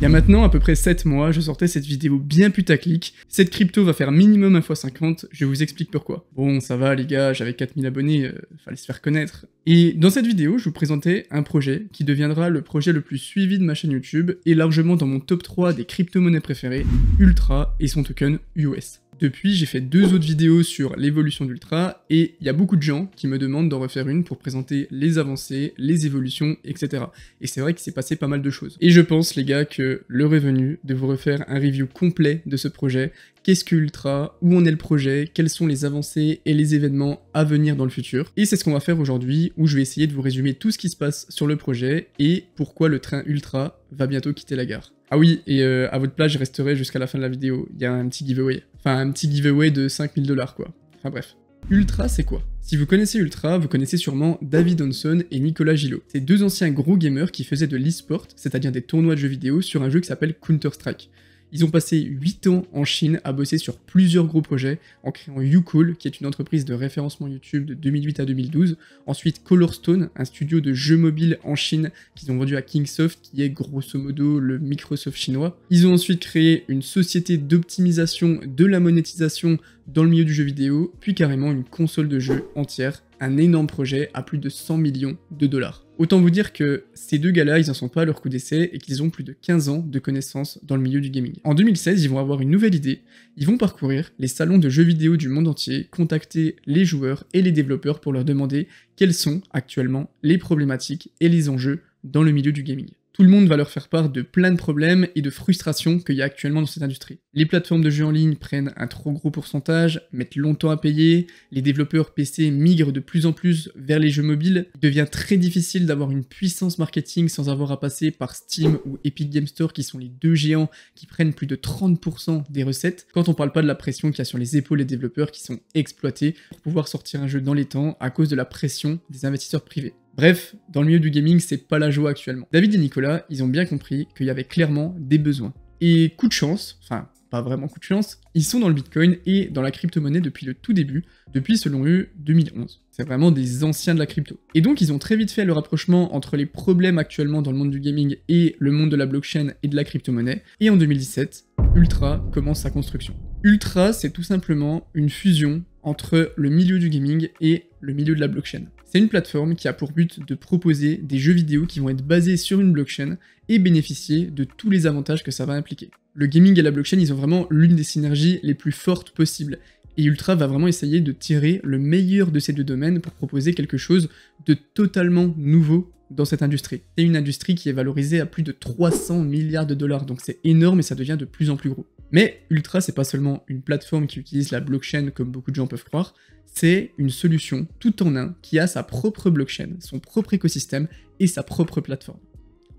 Il y a maintenant à peu près 7 mois, je sortais cette vidéo bien putaclic. Cette crypto va faire minimum 1 x 50, je vous explique pourquoi. Bon, ça va les gars, j'avais 4000 abonnés, euh, fallait se faire connaître. Et dans cette vidéo, je vous présentais un projet qui deviendra le projet le plus suivi de ma chaîne YouTube et largement dans mon top 3 des crypto-monnaies préférées, Ultra et son token US. Depuis, j'ai fait deux autres vidéos sur l'évolution d'Ultra et il y a beaucoup de gens qui me demandent d'en refaire une pour présenter les avancées, les évolutions, etc. Et c'est vrai qu'il s'est passé pas mal de choses. Et je pense, les gars, que est venue de vous refaire un review complet de ce projet qu'est-ce qu'Ultra où en est le projet, quelles sont les avancées et les événements à venir dans le futur. Et c'est ce qu'on va faire aujourd'hui, où je vais essayer de vous résumer tout ce qui se passe sur le projet et pourquoi le train Ultra va bientôt quitter la gare. Ah oui, et euh, à votre place, je resterai jusqu'à la fin de la vidéo. Il y a un petit giveaway. Enfin, un petit giveaway de 5000 dollars, quoi. Enfin bref. Ultra, c'est quoi Si vous connaissez Ultra, vous connaissez sûrement David Hanson et Nicolas Gillot. Ces deux anciens gros gamers qui faisaient de l'e-sport, c'est-à-dire des tournois de jeux vidéo sur un jeu qui s'appelle Counter-Strike. Ils ont passé 8 ans en Chine à bosser sur plusieurs gros projets, en créant YouCool, qui est une entreprise de référencement YouTube de 2008 à 2012, ensuite Colorstone, un studio de jeux mobiles en Chine qu'ils ont vendu à Kingsoft, qui est grosso modo le Microsoft chinois. Ils ont ensuite créé une société d'optimisation de la monétisation dans le milieu du jeu vidéo, puis carrément une console de jeu entière un énorme projet à plus de 100 millions de dollars. Autant vous dire que ces deux gars-là, ils n'en sont pas à leur coup d'essai et qu'ils ont plus de 15 ans de connaissances dans le milieu du gaming. En 2016, ils vont avoir une nouvelle idée, ils vont parcourir les salons de jeux vidéo du monde entier, contacter les joueurs et les développeurs pour leur demander quelles sont actuellement les problématiques et les enjeux dans le milieu du gaming. Tout le monde va leur faire part de plein de problèmes et de frustrations qu'il y a actuellement dans cette industrie. Les plateformes de jeux en ligne prennent un trop gros pourcentage, mettent longtemps à payer, les développeurs PC migrent de plus en plus vers les jeux mobiles, il devient très difficile d'avoir une puissance marketing sans avoir à passer par Steam ou Epic Game Store qui sont les deux géants qui prennent plus de 30% des recettes, quand on parle pas de la pression qu'il y a sur les épaules des développeurs qui sont exploités pour pouvoir sortir un jeu dans les temps à cause de la pression des investisseurs privés. Bref, dans le milieu du gaming, c'est pas la joie actuellement. David et Nicolas, ils ont bien compris qu'il y avait clairement des besoins. Et coup de chance, enfin pas vraiment coup de chance, ils sont dans le Bitcoin et dans la crypto-monnaie depuis le tout début, depuis selon eux 2011. C'est vraiment des anciens de la crypto. Et donc ils ont très vite fait le rapprochement entre les problèmes actuellement dans le monde du gaming et le monde de la blockchain et de la crypto-monnaie. Et en 2017, Ultra commence sa construction. Ultra, c'est tout simplement une fusion entre le milieu du gaming et le milieu de la blockchain. C'est une plateforme qui a pour but de proposer des jeux vidéo qui vont être basés sur une blockchain et bénéficier de tous les avantages que ça va impliquer. Le gaming et la blockchain, ils ont vraiment l'une des synergies les plus fortes possibles. Et Ultra va vraiment essayer de tirer le meilleur de ces deux domaines pour proposer quelque chose de totalement nouveau dans cette industrie. C'est une industrie qui est valorisée à plus de 300 milliards de dollars, donc c'est énorme et ça devient de plus en plus gros. Mais Ultra, c'est pas seulement une plateforme qui utilise la blockchain comme beaucoup de gens peuvent croire, c'est une solution tout en un qui a sa propre blockchain, son propre écosystème et sa propre plateforme.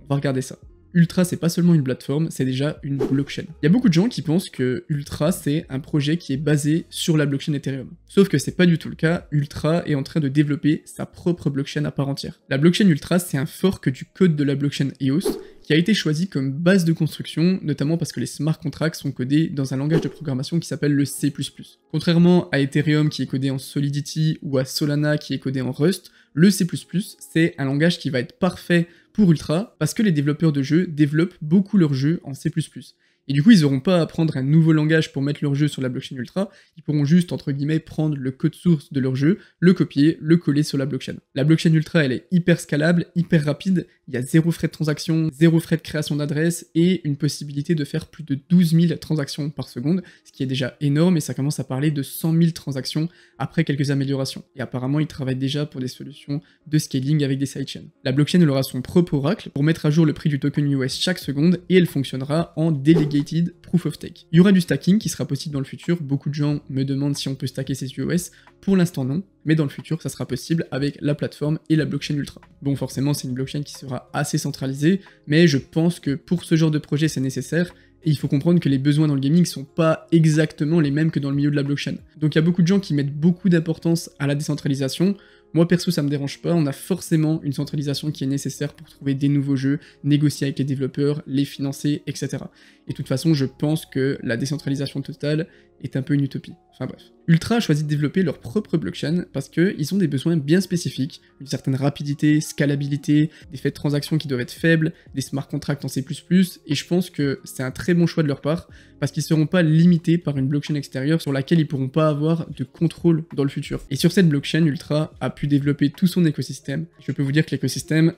On va regarder ça. Ultra, c'est pas seulement une plateforme, c'est déjà une blockchain. Il y a beaucoup de gens qui pensent que Ultra, c'est un projet qui est basé sur la blockchain Ethereum. Sauf que c'est pas du tout le cas. Ultra est en train de développer sa propre blockchain à part entière. La blockchain Ultra, c'est un fork du code de la blockchain EOS qui a été choisi comme base de construction, notamment parce que les smart contracts sont codés dans un langage de programmation qui s'appelle le C++. Contrairement à Ethereum qui est codé en Solidity ou à Solana qui est codé en Rust, le C++, c'est un langage qui va être parfait pour Ultra parce que les développeurs de jeux développent beaucoup leurs jeux en C++. Et du coup, ils n'auront pas à apprendre un nouveau langage pour mettre leur jeu sur la blockchain Ultra, ils pourront juste, entre guillemets, prendre le code source de leur jeu, le copier, le coller sur la blockchain. La blockchain Ultra, elle est hyper scalable, hyper rapide, il y a zéro frais de transaction, zéro frais de création d'adresse et une possibilité de faire plus de 12 000 transactions par seconde, ce qui est déjà énorme et ça commence à parler de 100 000 transactions après quelques améliorations. Et apparemment, ils travaillent déjà pour des solutions de scaling avec des sidechains. La blockchain aura son propre oracle pour mettre à jour le prix du token US chaque seconde et elle fonctionnera en delegated proof of stake. Il y aura du stacking qui sera possible dans le futur. Beaucoup de gens me demandent si on peut stacker ces US. Pour l'instant, non mais dans le futur, ça sera possible avec la plateforme et la blockchain Ultra. Bon, forcément, c'est une blockchain qui sera assez centralisée, mais je pense que pour ce genre de projet, c'est nécessaire, et il faut comprendre que les besoins dans le gaming ne sont pas exactement les mêmes que dans le milieu de la blockchain. Donc il y a beaucoup de gens qui mettent beaucoup d'importance à la décentralisation. Moi perso ça me dérange pas, on a forcément une centralisation qui est nécessaire pour trouver des nouveaux jeux, négocier avec les développeurs, les financer, etc. Et de toute façon je pense que la décentralisation totale est un peu une utopie. Enfin bref. Ultra a choisi de développer leur propre blockchain parce qu'ils ont des besoins bien spécifiques, une certaine rapidité, scalabilité, des faits de transactions qui doivent être faibles, des smart contracts en C++, et je pense que c'est un très bon choix de leur part parce qu'ils ne seront pas limités par une blockchain extérieure sur laquelle ils pourront pas avoir de contrôle dans le futur. Et sur cette blockchain, Ultra a pu développer tout son écosystème. Je peux vous dire que l'écosystème,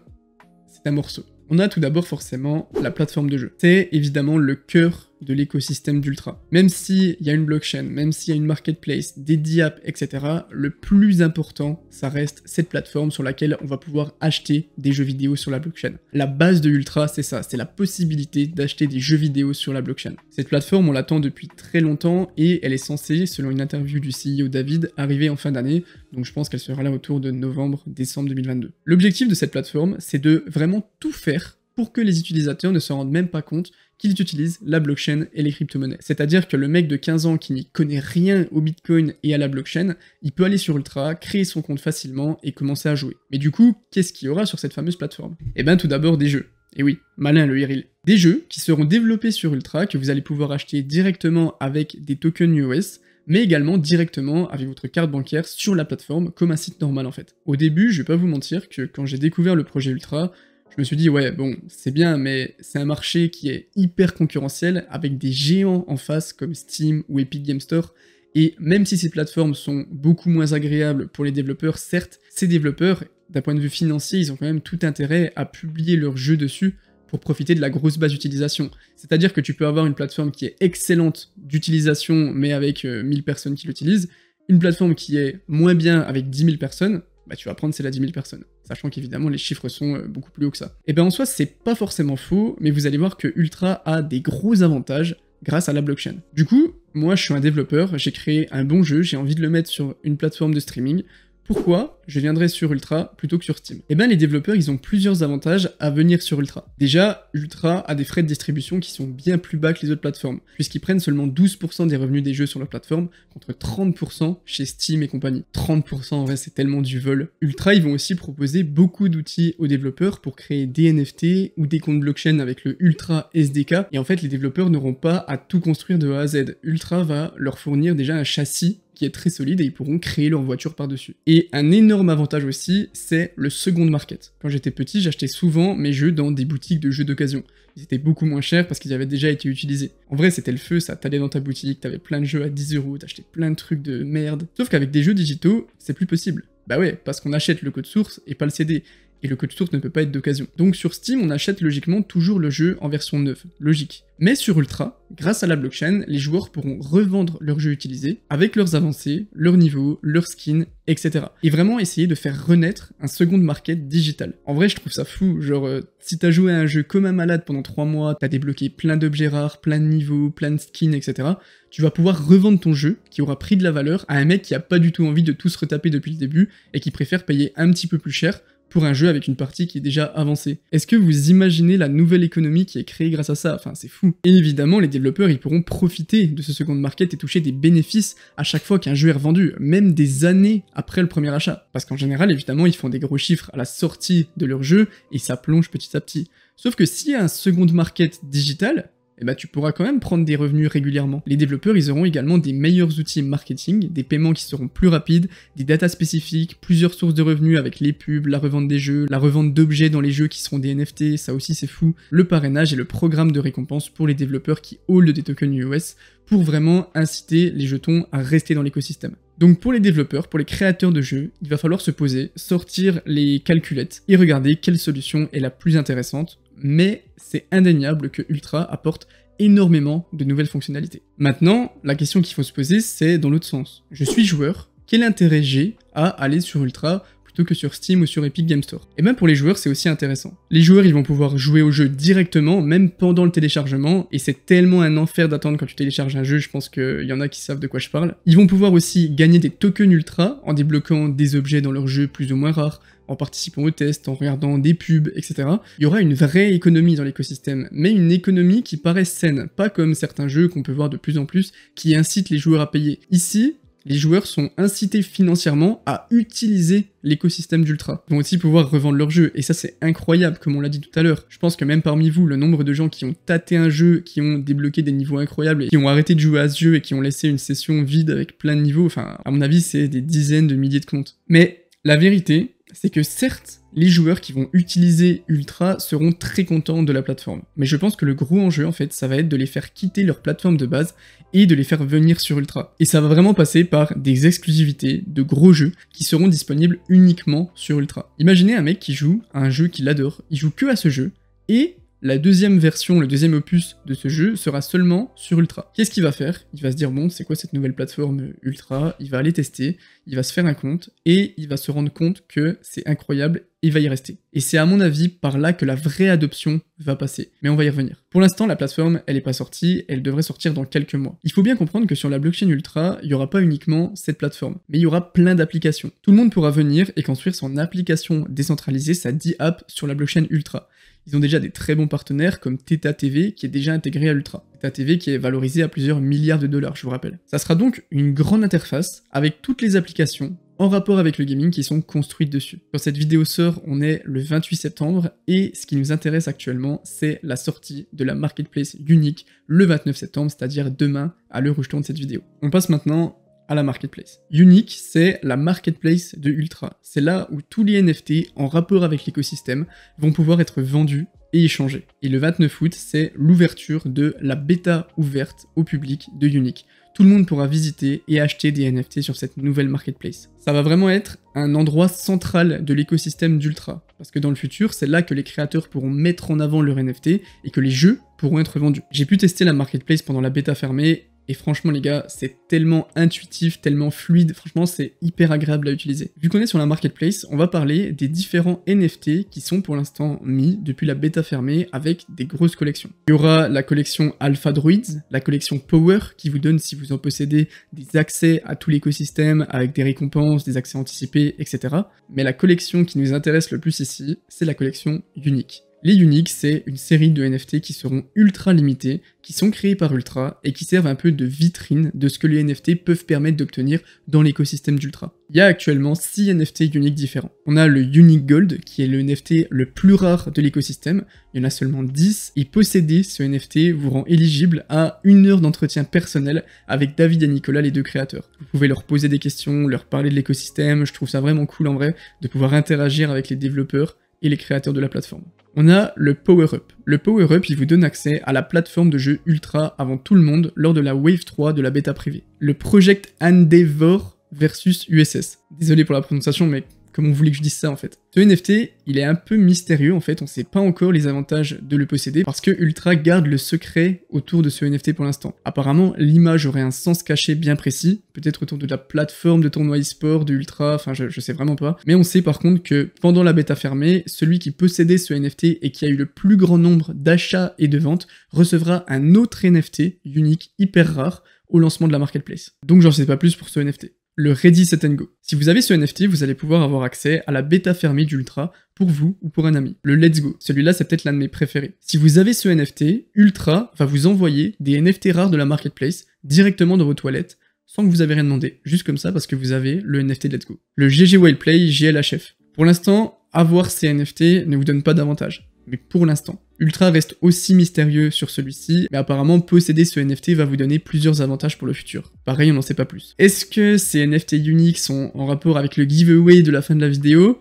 c'est un morceau. On a tout d'abord forcément la plateforme de jeu. C'est évidemment le cœur de l'écosystème d'Ultra. Même s'il y a une blockchain, même s'il y a une marketplace, des DApps, etc., le plus important, ça reste cette plateforme sur laquelle on va pouvoir acheter des jeux vidéo sur la blockchain. La base de Ultra, c'est ça, c'est la possibilité d'acheter des jeux vidéo sur la blockchain. Cette plateforme, on l'attend depuis très longtemps et elle est censée, selon une interview du CEO David, arriver en fin d'année, donc je pense qu'elle sera là autour de novembre-décembre 2022. L'objectif de cette plateforme, c'est de vraiment tout faire pour que les utilisateurs ne se rendent même pas compte qu'ils utilisent la blockchain et les crypto-monnaies. C'est-à-dire que le mec de 15 ans qui n'y connaît rien au Bitcoin et à la blockchain, il peut aller sur Ultra, créer son compte facilement et commencer à jouer. Mais du coup, qu'est-ce qu'il y aura sur cette fameuse plateforme Eh bien tout d'abord des jeux. Et oui, malin le héril Des jeux qui seront développés sur Ultra, que vous allez pouvoir acheter directement avec des tokens US, mais également directement avec votre carte bancaire sur la plateforme, comme un site normal en fait. Au début, je vais pas vous mentir que quand j'ai découvert le projet Ultra, je me suis dit, ouais, bon, c'est bien, mais c'est un marché qui est hyper concurrentiel avec des géants en face comme Steam ou Epic Game Store. Et même si ces plateformes sont beaucoup moins agréables pour les développeurs, certes, ces développeurs, d'un point de vue financier, ils ont quand même tout intérêt à publier leurs jeux dessus pour profiter de la grosse base d'utilisation. C'est-à-dire que tu peux avoir une plateforme qui est excellente d'utilisation, mais avec 1000 euh, personnes qui l'utilisent, une plateforme qui est moins bien avec 10 000 personnes, bah tu vas prendre celle à 10 000 personnes sachant qu'évidemment les chiffres sont euh, beaucoup plus hauts que ça. Et eh bien en soi, c'est pas forcément faux, mais vous allez voir que Ultra a des gros avantages grâce à la blockchain. Du coup, moi je suis un développeur, j'ai créé un bon jeu, j'ai envie de le mettre sur une plateforme de streaming, pourquoi je viendrai sur Ultra plutôt que sur Steam Eh bien les développeurs ils ont plusieurs avantages à venir sur Ultra. Déjà, Ultra a des frais de distribution qui sont bien plus bas que les autres plateformes, puisqu'ils prennent seulement 12% des revenus des jeux sur leur plateforme, contre 30% chez Steam et compagnie. 30% en vrai c'est tellement du vol. Ultra ils vont aussi proposer beaucoup d'outils aux développeurs pour créer des NFT ou des comptes blockchain avec le Ultra SDK, et en fait les développeurs n'auront pas à tout construire de A à Z. Ultra va leur fournir déjà un châssis qui est très solide et ils pourront créer leur voiture par-dessus. Et un énorme avantage aussi, c'est le second market. Quand j'étais petit, j'achetais souvent mes jeux dans des boutiques de jeux d'occasion. Ils étaient beaucoup moins chers parce qu'ils avaient déjà été utilisés. En vrai, c'était le feu, ça. t'allait dans ta boutique, t'avais plein de jeux à 10 euros, t'achetais plein de trucs de merde. Sauf qu'avec des jeux digitaux, c'est plus possible. Bah ouais, parce qu'on achète le code source et pas le CD et le code source ne peut pas être d'occasion. Donc sur Steam, on achète logiquement toujours le jeu en version neuve, logique. Mais sur Ultra, grâce à la blockchain, les joueurs pourront revendre leur jeu utilisé avec leurs avancées, leurs niveaux, leurs skins, etc. Et vraiment essayer de faire renaître un second market digital. En vrai, je trouve ça fou, genre euh, si t'as joué à un jeu comme un malade pendant 3 mois, t'as débloqué plein d'objets rares, plein de niveaux, plein de skins, etc. Tu vas pouvoir revendre ton jeu qui aura pris de la valeur à un mec qui a pas du tout envie de tout se retaper depuis le début et qui préfère payer un petit peu plus cher pour un jeu avec une partie qui est déjà avancée. Est-ce que vous imaginez la nouvelle économie qui est créée grâce à ça Enfin, c'est fou. Et évidemment, les développeurs, ils pourront profiter de ce second market et toucher des bénéfices à chaque fois qu'un jeu est revendu, même des années après le premier achat. Parce qu'en général, évidemment, ils font des gros chiffres à la sortie de leur jeu et ça plonge petit à petit. Sauf que s'il y a un second market digital, eh ben, tu pourras quand même prendre des revenus régulièrement. Les développeurs, ils auront également des meilleurs outils marketing, des paiements qui seront plus rapides, des datas spécifiques, plusieurs sources de revenus avec les pubs, la revente des jeux, la revente d'objets dans les jeux qui seront des NFT, ça aussi c'est fou, le parrainage et le programme de récompense pour les développeurs qui hold des tokens US pour vraiment inciter les jetons à rester dans l'écosystème. Donc pour les développeurs, pour les créateurs de jeux, il va falloir se poser, sortir les calculettes et regarder quelle solution est la plus intéressante mais c'est indéniable que Ultra apporte énormément de nouvelles fonctionnalités. Maintenant, la question qu'il faut se poser, c'est dans l'autre sens. Je suis joueur, quel intérêt j'ai à aller sur Ultra plutôt que sur Steam ou sur Epic Game Store. Et même pour les joueurs, c'est aussi intéressant. Les joueurs, ils vont pouvoir jouer au jeu directement, même pendant le téléchargement, et c'est tellement un enfer d'attendre quand tu télécharges un jeu, je pense qu'il y en a qui savent de quoi je parle. Ils vont pouvoir aussi gagner des tokens ultra en débloquant des objets dans leur jeu plus ou moins rares, en participant aux tests, en regardant des pubs, etc. Il y aura une vraie économie dans l'écosystème, mais une économie qui paraît saine, pas comme certains jeux qu'on peut voir de plus en plus qui incitent les joueurs à payer. Ici, les joueurs sont incités financièrement à utiliser l'écosystème d'Ultra. Ils vont aussi pouvoir revendre leur jeu, et ça c'est incroyable, comme on l'a dit tout à l'heure. Je pense que même parmi vous, le nombre de gens qui ont tâté un jeu, qui ont débloqué des niveaux incroyables, et qui ont arrêté de jouer à ce jeu et qui ont laissé une session vide avec plein de niveaux, enfin, à mon avis, c'est des dizaines de milliers de comptes. Mais la vérité, c'est que certes, les joueurs qui vont utiliser Ultra seront très contents de la plateforme, mais je pense que le gros enjeu en fait, ça va être de les faire quitter leur plateforme de base et de les faire venir sur Ultra. Et ça va vraiment passer par des exclusivités de gros jeux qui seront disponibles uniquement sur Ultra. Imaginez un mec qui joue à un jeu qu'il adore, il joue que à ce jeu, et la deuxième version, le deuxième opus de ce jeu sera seulement sur Ultra. Qu'est-ce qu'il va faire Il va se dire bon, c'est quoi cette nouvelle plateforme Ultra Il va aller tester, il va se faire un compte et il va se rendre compte que c'est incroyable il va y rester. Et c'est à mon avis par là que la vraie adoption va passer. Mais on va y revenir. Pour l'instant, la plateforme, elle n'est pas sortie, elle devrait sortir dans quelques mois. Il faut bien comprendre que sur la blockchain Ultra, il n'y aura pas uniquement cette plateforme, mais il y aura plein d'applications. Tout le monde pourra venir et construire son application décentralisée, sa app sur la blockchain Ultra. Ils ont déjà des très bons partenaires comme Theta TV qui est déjà intégré à Ultra. Theta TV qui est valorisé à plusieurs milliards de dollars, je vous rappelle. Ça sera donc une grande interface avec toutes les applications en rapport avec le gaming qui sont construites dessus. Quand cette vidéo sort, on est le 28 septembre et ce qui nous intéresse actuellement, c'est la sortie de la marketplace unique le 29 septembre, c'est-à-dire demain à l'heure où je tourne cette vidéo. On passe maintenant à la marketplace. Unique, c'est la marketplace de Ultra. C'est là où tous les NFT en rapport avec l'écosystème vont pouvoir être vendus et échangés. Et le 29 août, c'est l'ouverture de la bêta ouverte au public de Unique. Tout le monde pourra visiter et acheter des NFT sur cette nouvelle marketplace. Ça va vraiment être un endroit central de l'écosystème d'Ultra, parce que dans le futur, c'est là que les créateurs pourront mettre en avant leur NFT et que les jeux pourront être vendus. J'ai pu tester la marketplace pendant la bêta fermée et franchement les gars, c'est tellement intuitif, tellement fluide, franchement c'est hyper agréable à utiliser. Vu qu'on est sur la marketplace, on va parler des différents NFT qui sont pour l'instant mis depuis la bêta fermée avec des grosses collections. Il y aura la collection Alpha Droids, la collection Power qui vous donne si vous en possédez des accès à tout l'écosystème avec des récompenses, des accès anticipés, etc. Mais la collection qui nous intéresse le plus ici, c'est la collection Unique. Les Unique, c'est une série de NFT qui seront ultra limités, qui sont créés par Ultra et qui servent un peu de vitrine de ce que les NFT peuvent permettre d'obtenir dans l'écosystème d'Ultra. Il y a actuellement 6 NFT uniques différents. On a le Unique Gold, qui est le NFT le plus rare de l'écosystème. Il y en a seulement 10 et posséder ce NFT vous rend éligible à une heure d'entretien personnel avec David et Nicolas, les deux créateurs. Vous pouvez leur poser des questions, leur parler de l'écosystème. Je trouve ça vraiment cool en vrai de pouvoir interagir avec les développeurs et les créateurs de la plateforme on a le Power-Up. Le Power-Up, il vous donne accès à la plateforme de jeu Ultra avant tout le monde lors de la Wave 3 de la bêta privée. Le Project Endeavor versus USS. Désolé pour la prononciation, mais comme on voulait que je dise ça en fait. Ce NFT, il est un peu mystérieux en fait, on sait pas encore les avantages de le posséder parce que Ultra garde le secret autour de ce NFT pour l'instant. Apparemment, l'image aurait un sens caché bien précis, peut-être autour de la plateforme de tournoi e-sport, de Ultra, enfin je, je sais vraiment pas. Mais on sait par contre que pendant la bêta fermée, celui qui possédait ce NFT et qui a eu le plus grand nombre d'achats et de ventes recevra un autre NFT unique hyper rare au lancement de la marketplace. Donc j'en sais pas plus pour ce NFT le Ready Set and Go. Si vous avez ce NFT, vous allez pouvoir avoir accès à la bêta fermée d'Ultra pour vous ou pour un ami. Le Let's Go, celui-là c'est peut-être l'un de mes préférés. Si vous avez ce NFT, Ultra va vous envoyer des NFT rares de la marketplace directement dans vos toilettes sans que vous avez rien demandé, juste comme ça parce que vous avez le NFT Let's Go. Le GG Wildplay GLHF. Pour l'instant, avoir ces NFT ne vous donne pas d'avantage, mais pour l'instant. Ultra reste aussi mystérieux sur celui-ci, mais apparemment posséder ce NFT va vous donner plusieurs avantages pour le futur. Pareil, on n'en sait pas plus. Est-ce que ces NFT uniques sont en rapport avec le giveaway de la fin de la vidéo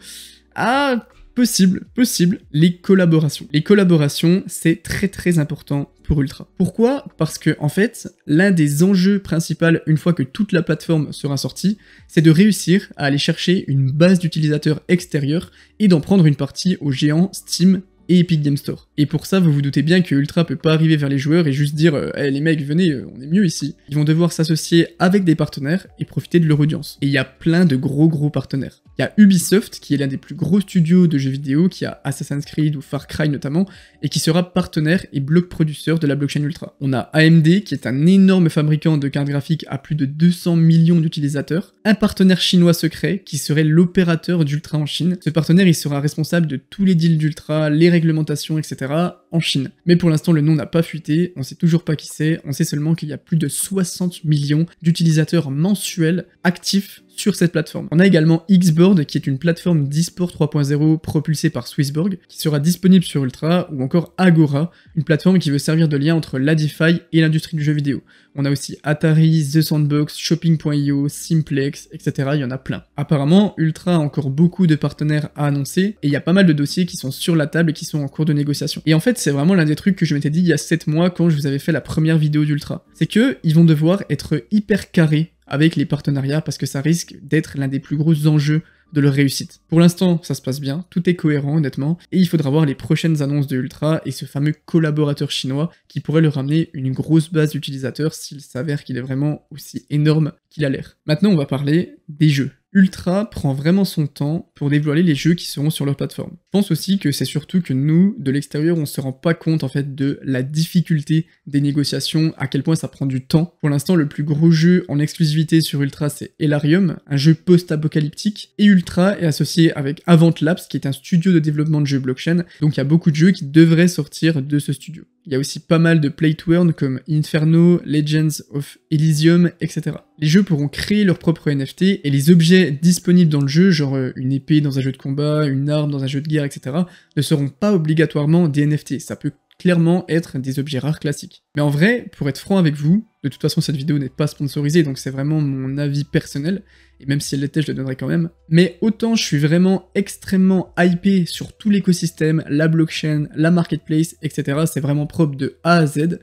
Ah, possible, possible. Les collaborations. Les collaborations, c'est très très important pour Ultra. Pourquoi Parce que en fait, l'un des enjeux principaux une fois que toute la plateforme sera sortie, c'est de réussir à aller chercher une base d'utilisateurs extérieurs et d'en prendre une partie aux géants Steam et Epic Game Store. Et pour ça, vous vous doutez bien que Ultra peut pas arriver vers les joueurs et juste dire eh, les mecs, venez, euh, on est mieux ici ». Ils vont devoir s'associer avec des partenaires et profiter de leur audience. Et il y a plein de gros gros partenaires. Il y a Ubisoft, qui est l'un des plus gros studios de jeux vidéo, qui a Assassin's Creed ou Far Cry notamment, et qui sera partenaire et bloc producteur de la blockchain Ultra. On a AMD, qui est un énorme fabricant de cartes graphiques à plus de 200 millions d'utilisateurs, un partenaire chinois secret qui serait l'opérateur d'Ultra en Chine. Ce partenaire, il sera responsable de tous les deals d'Ultra, les réglementations, etc. en Chine. Mais pour l'instant, le nom n'a pas fuité, on sait toujours pas qui c'est, on sait seulement qu'il y a plus de 60 millions d'utilisateurs mensuels actifs sur cette plateforme. On a également Xboard, qui est une plateforme de 3.0 propulsée par Swissborg qui sera disponible sur Ultra ou encore Agora, une plateforme qui veut servir de lien entre la DeFi et l'industrie du jeu vidéo. On a aussi Atari, The Sandbox, Shopping.io, Simplex, etc. Il y en a plein. Apparemment, Ultra a encore beaucoup de partenaires à annoncer et il y a pas mal de dossiers qui sont sur la table et qui sont en cours de négociation. Et en fait, c'est vraiment l'un des trucs que je m'étais dit il y a 7 mois quand je vous avais fait la première vidéo d'Ultra. C'est que ils vont devoir être hyper carrés avec les partenariats parce que ça risque d'être l'un des plus gros enjeux de leur réussite. Pour l'instant, ça se passe bien, tout est cohérent honnêtement, et il faudra voir les prochaines annonces de Ultra et ce fameux collaborateur chinois qui pourrait leur amener une grosse base d'utilisateurs s'il s'avère qu'il est vraiment aussi énorme qu'il a l'air. Maintenant, on va parler des jeux Ultra prend vraiment son temps pour dévoiler les jeux qui seront sur leur plateforme. Je pense aussi que c'est surtout que nous, de l'extérieur, on se rend pas compte en fait de la difficulté des négociations, à quel point ça prend du temps. Pour l'instant, le plus gros jeu en exclusivité sur Ultra, c'est Elarium, un jeu post-apocalyptique, et Ultra est associé avec Avant qui est un studio de développement de jeux blockchain, donc il y a beaucoup de jeux qui devraient sortir de ce studio. Il y a aussi pas mal de play to comme Inferno, Legends of Elysium, etc. Les jeux pourront créer leurs propres NFT et les objets disponibles dans le jeu, genre euh, une épée dans un jeu de combat, une arme dans un jeu de guerre, etc., ne seront pas obligatoirement des NFT. Ça peut clairement être des objets rares classiques. Mais en vrai, pour être franc avec vous, de toute façon cette vidéo n'est pas sponsorisée, donc c'est vraiment mon avis personnel, et même si elle l'était, je le donnerais quand même. Mais autant je suis vraiment extrêmement hypé sur tout l'écosystème, la blockchain, la marketplace, etc. C'est vraiment propre de A à Z.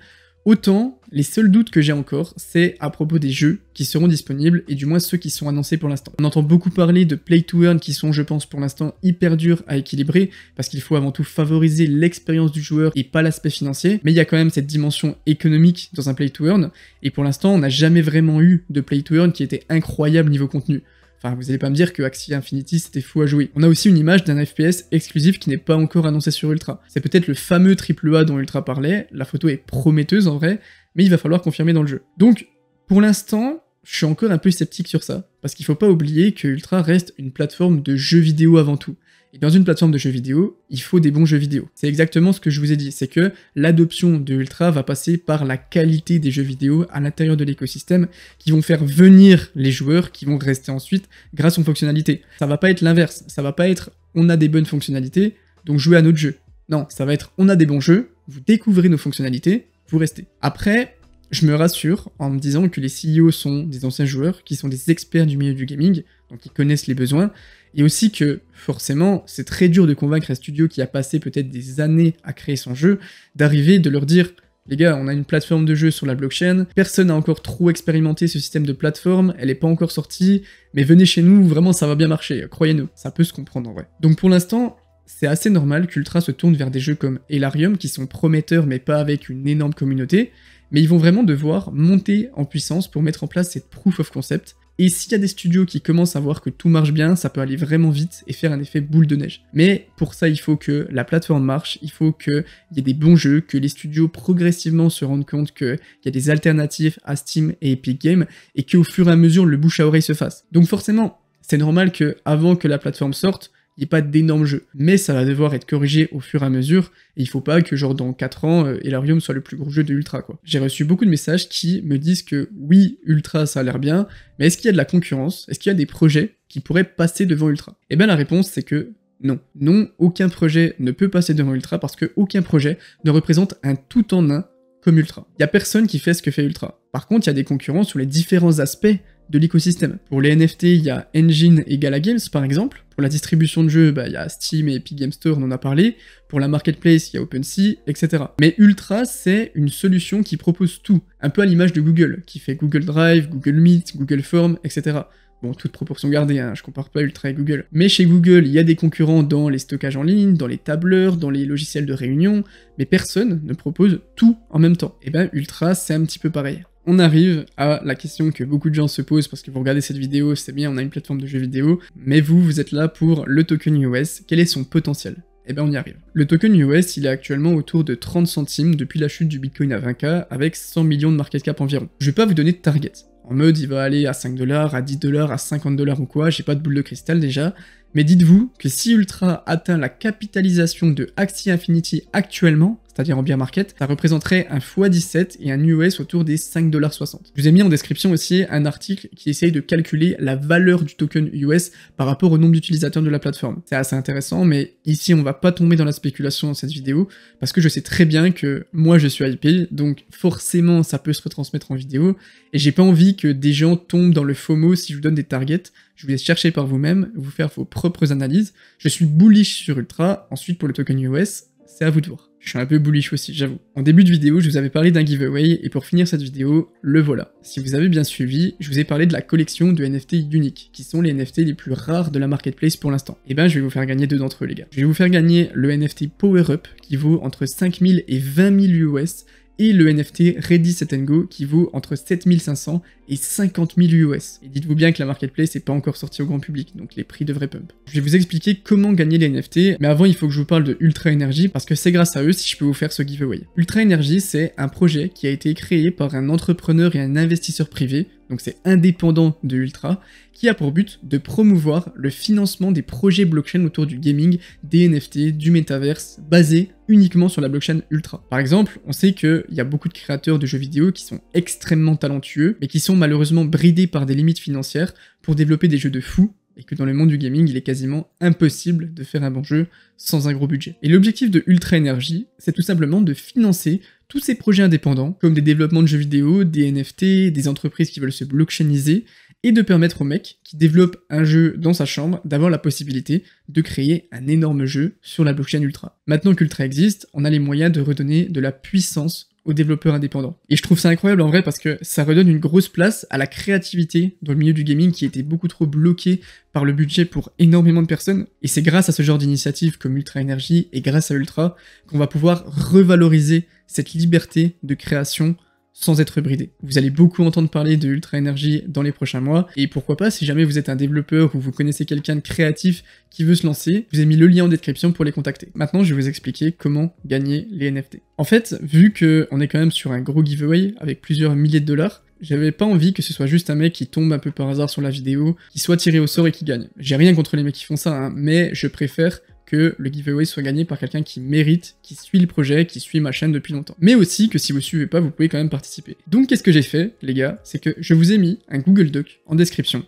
Autant, les seuls doutes que j'ai encore, c'est à propos des jeux qui seront disponibles, et du moins ceux qui sont annoncés pour l'instant. On entend beaucoup parler de play to earn qui sont, je pense, pour l'instant hyper durs à équilibrer, parce qu'il faut avant tout favoriser l'expérience du joueur et pas l'aspect financier, mais il y a quand même cette dimension économique dans un play to earn, et pour l'instant, on n'a jamais vraiment eu de play to earn qui était incroyable niveau contenu. Enfin, vous allez pas me dire que Axie Infinity c'était fou à jouer. On a aussi une image d'un FPS exclusif qui n'est pas encore annoncé sur Ultra. C'est peut-être le fameux AAA dont Ultra parlait, la photo est prometteuse en vrai, mais il va falloir confirmer dans le jeu. Donc, pour l'instant, je suis encore un peu sceptique sur ça, parce qu'il faut pas oublier que Ultra reste une plateforme de jeux vidéo avant tout. Et dans une plateforme de jeux vidéo, il faut des bons jeux vidéo. C'est exactement ce que je vous ai dit, c'est que l'adoption de Ultra va passer par la qualité des jeux vidéo à l'intérieur de l'écosystème qui vont faire venir les joueurs qui vont rester ensuite grâce aux fonctionnalités. Ça va pas être l'inverse, ça va pas être on a des bonnes fonctionnalités, donc jouez à notre jeu. Non, ça va être on a des bons jeux, vous découvrez nos fonctionnalités, vous restez. Après, je me rassure en me disant que les CEO sont des anciens joueurs qui sont des experts du milieu du gaming, donc ils connaissent les besoins et aussi que, forcément, c'est très dur de convaincre un studio qui a passé peut-être des années à créer son jeu, d'arriver, de leur dire les gars, on a une plateforme de jeu sur la blockchain, personne n'a encore trop expérimenté ce système de plateforme, elle n'est pas encore sortie, mais venez chez nous, vraiment ça va bien marcher, croyez-nous, ça peut se comprendre en vrai. Donc pour l'instant, c'est assez normal qu'Ultra se tourne vers des jeux comme Elarium qui sont prometteurs mais pas avec une énorme communauté, mais ils vont vraiment devoir monter en puissance pour mettre en place cette proof of concept et s'il y a des studios qui commencent à voir que tout marche bien, ça peut aller vraiment vite et faire un effet boule de neige. Mais pour ça, il faut que la plateforme marche, il faut qu'il y ait des bons jeux, que les studios progressivement se rendent compte qu'il y a des alternatives à Steam et Epic Games, et qu'au fur et à mesure, le bouche à oreille se fasse. Donc forcément, c'est normal que avant que la plateforme sorte, il n'y a pas d'énormes jeux. Mais ça va devoir être corrigé au fur et à mesure, et il faut pas que genre dans 4 ans, et euh, Elarium soit le plus gros jeu de Ultra quoi. J'ai reçu beaucoup de messages qui me disent que oui, Ultra ça a l'air bien, mais est-ce qu'il y a de la concurrence Est-ce qu'il y a des projets qui pourraient passer devant Ultra Et eh bien la réponse c'est que non. Non, aucun projet ne peut passer devant Ultra parce qu'aucun aucun projet ne représente un tout en un comme Ultra. Il n'y a personne qui fait ce que fait Ultra. Par contre, il y a des concurrences sur les différents aspects de l'écosystème. Pour les NFT, il y a Engine et Gala Games par exemple. Pour la distribution de jeux, bah, il y a Steam et Epic Game Store, on en a parlé. Pour la marketplace, il y a OpenSea, etc. Mais Ultra, c'est une solution qui propose tout, un peu à l'image de Google, qui fait Google Drive, Google Meet, Google Form, etc. Bon, toute proportion gardée, hein, je compare pas Ultra et Google. Mais chez Google, il y a des concurrents dans les stockages en ligne, dans les tableurs, dans les logiciels de réunion, mais personne ne propose tout en même temps. Et eh ben Ultra, c'est un petit peu pareil on arrive à la question que beaucoup de gens se posent parce que vous regardez cette vidéo, c'est bien, on a une plateforme de jeux vidéo, mais vous, vous êtes là pour le token US, quel est son potentiel eh bien on y arrive. Le token US, il est actuellement autour de 30 centimes depuis la chute du Bitcoin à 20k, avec 100 millions de market cap environ. Je vais pas vous donner de target. En mode, il va aller à 5 dollars, à 10 dollars, à 50 dollars ou quoi, j'ai pas de boule de cristal déjà. Mais dites-vous que si Ultra atteint la capitalisation de Axie Infinity actuellement, c'est-à-dire en bien market, ça représenterait un x17 et un US autour des 5,60$. Je vous ai mis en description aussi un article qui essaye de calculer la valeur du token US par rapport au nombre d'utilisateurs de la plateforme. C'est assez intéressant, mais ici on va pas tomber dans la spéculation dans cette vidéo, parce que je sais très bien que moi je suis IP, donc forcément ça peut se retransmettre en vidéo, et j'ai pas envie que des gens tombent dans le FOMO si je vous donne des targets, je vous laisse chercher par vous-même, vous faire vos propres analyses. Je suis bullish sur Ultra, ensuite pour le token US, c'est à vous de voir. Je suis un peu bullish aussi, j'avoue. En début de vidéo, je vous avais parlé d'un giveaway, et pour finir cette vidéo, le voilà. Si vous avez bien suivi, je vous ai parlé de la collection de NFT uniques, qui sont les NFT les plus rares de la marketplace pour l'instant. Et eh ben, je vais vous faire gagner deux d'entre eux, les gars. Je vais vous faire gagner le NFT Power Up, qui vaut entre 5000 et 20 000 US, et le NFT Ready Set Go qui vaut entre 7500 et 50 000 US. Et dites-vous bien que la marketplace n'est pas encore sortie au grand public, donc les prix devraient pump. Je vais vous expliquer comment gagner les NFT, mais avant il faut que je vous parle de Ultra Energy parce que c'est grâce à eux si je peux vous faire ce giveaway. Ultra Energy, c'est un projet qui a été créé par un entrepreneur et un investisseur privé donc c'est indépendant de Ultra, qui a pour but de promouvoir le financement des projets blockchain autour du gaming, des NFT, du metaverse, basés uniquement sur la blockchain Ultra. Par exemple, on sait qu'il y a beaucoup de créateurs de jeux vidéo qui sont extrêmement talentueux, mais qui sont malheureusement bridés par des limites financières pour développer des jeux de fous et que dans le monde du gaming, il est quasiment impossible de faire un bon jeu sans un gros budget. Et l'objectif de Ultra Energy, c'est tout simplement de financer tous ces projets indépendants, comme des développements de jeux vidéo, des NFT, des entreprises qui veulent se blockchainiser, et de permettre au mec qui développe un jeu dans sa chambre d'avoir la possibilité de créer un énorme jeu sur la blockchain Ultra. Maintenant qu'Ultra existe, on a les moyens de redonner de la puissance aux développeurs indépendants. Et je trouve ça incroyable en vrai parce que ça redonne une grosse place à la créativité dans le milieu du gaming qui était beaucoup trop bloqué par le budget pour énormément de personnes. Et c'est grâce à ce genre d'initiative comme Ultra Energy et grâce à Ultra qu'on va pouvoir revaloriser cette liberté de création sans être bridé. Vous allez beaucoup entendre parler de Ultra Energy dans les prochains mois, et pourquoi pas, si jamais vous êtes un développeur ou vous connaissez quelqu'un de créatif qui veut se lancer, je vous ai mis le lien en description pour les contacter. Maintenant, je vais vous expliquer comment gagner les NFT. En fait, vu qu'on est quand même sur un gros giveaway avec plusieurs milliers de dollars, j'avais pas envie que ce soit juste un mec qui tombe un peu par hasard sur la vidéo, qui soit tiré au sort et qui gagne. J'ai rien contre les mecs qui font ça, hein, mais je préfère que le giveaway soit gagné par quelqu'un qui mérite, qui suit le projet, qui suit ma chaîne depuis longtemps. Mais aussi que si vous suivez pas, vous pouvez quand même participer. Donc qu'est-ce que j'ai fait, les gars C'est que je vous ai mis un Google Doc en description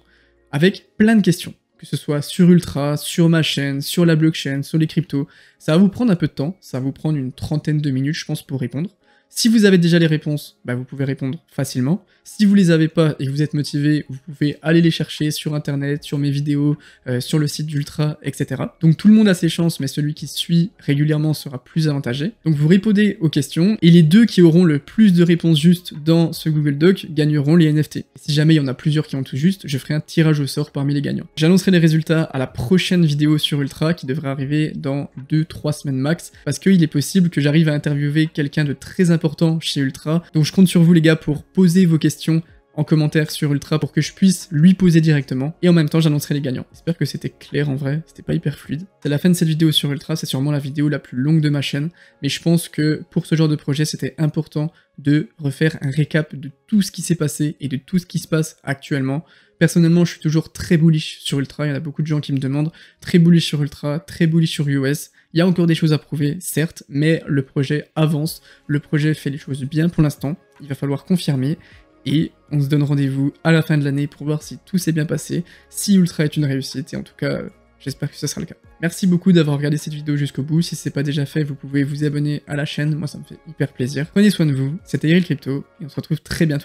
avec plein de questions que ce soit sur Ultra, sur ma chaîne, sur la blockchain, sur les cryptos. Ça va vous prendre un peu de temps, ça va vous prendre une trentaine de minutes, je pense, pour répondre. Si vous avez déjà les réponses, bah, vous pouvez répondre facilement. Si vous les avez pas et que vous êtes motivé, vous pouvez aller les chercher sur internet, sur mes vidéos, euh, sur le site d'Ultra, etc. Donc tout le monde a ses chances, mais celui qui suit régulièrement sera plus avantagé. Donc vous répondez aux questions et les deux qui auront le plus de réponses justes dans ce Google Doc gagneront les NFT. Si jamais il y en a plusieurs qui ont tout juste, je ferai un tirage au sort parmi les gagnants. J'annoncerai les résultats à la prochaine vidéo sur Ultra qui devrait arriver dans 2-3 semaines max parce qu'il est possible que j'arrive à interviewer quelqu'un de très important chez Ultra. Donc je compte sur vous les gars pour poser vos questions en commentaire sur Ultra pour que je puisse lui poser directement. Et en même temps, j'annoncerai les gagnants. J'espère que c'était clair en vrai, c'était pas hyper fluide. C'est la fin de cette vidéo sur Ultra, c'est sûrement la vidéo la plus longue de ma chaîne. Mais je pense que pour ce genre de projet, c'était important de refaire un récap de tout ce qui s'est passé et de tout ce qui se passe actuellement. Personnellement, je suis toujours très bullish sur Ultra, il y en a beaucoup de gens qui me demandent. Très bullish sur Ultra, très bullish sur US. Il y a encore des choses à prouver, certes, mais le projet avance, le projet fait les choses bien pour l'instant, il va falloir confirmer, et on se donne rendez-vous à la fin de l'année pour voir si tout s'est bien passé, si Ultra est une réussite, et en tout cas, j'espère que ce sera le cas. Merci beaucoup d'avoir regardé cette vidéo jusqu'au bout, si ce n'est pas déjà fait, vous pouvez vous abonner à la chaîne, moi ça me fait hyper plaisir. Prenez soin de vous, c'était Iril Crypto, et on se retrouve très bientôt.